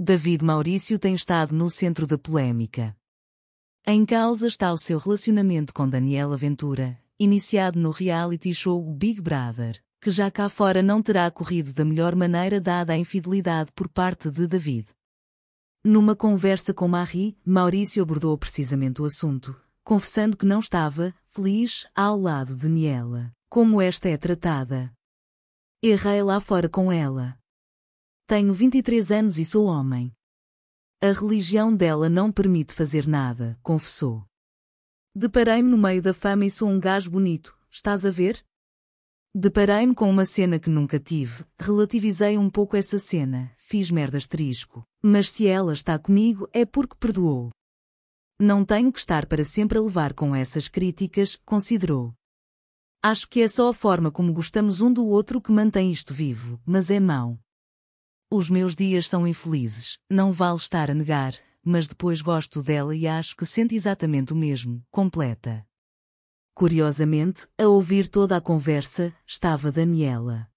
David Maurício tem estado no centro da polémica. Em causa está o seu relacionamento com Daniela Ventura, iniciado no reality show Big Brother, que já cá fora não terá corrido da melhor maneira dada a infidelidade por parte de David. Numa conversa com Marie, Maurício abordou precisamente o assunto, confessando que não estava feliz ao lado de Daniela, como esta é tratada. Errei lá fora com ela. Tenho 23 anos e sou homem. A religião dela não permite fazer nada, confessou. Deparei-me no meio da fama e sou um gajo bonito, estás a ver? Deparei-me com uma cena que nunca tive, relativizei um pouco essa cena, fiz merda asterisco. Mas se ela está comigo é porque perdoou. Não tenho que estar para sempre a levar com essas críticas, considerou. Acho que é só a forma como gostamos um do outro que mantém isto vivo, mas é mau. Os meus dias são infelizes, não vale estar a negar, mas depois gosto dela e acho que sente exatamente o mesmo, completa. Curiosamente, a ouvir toda a conversa, estava Daniela.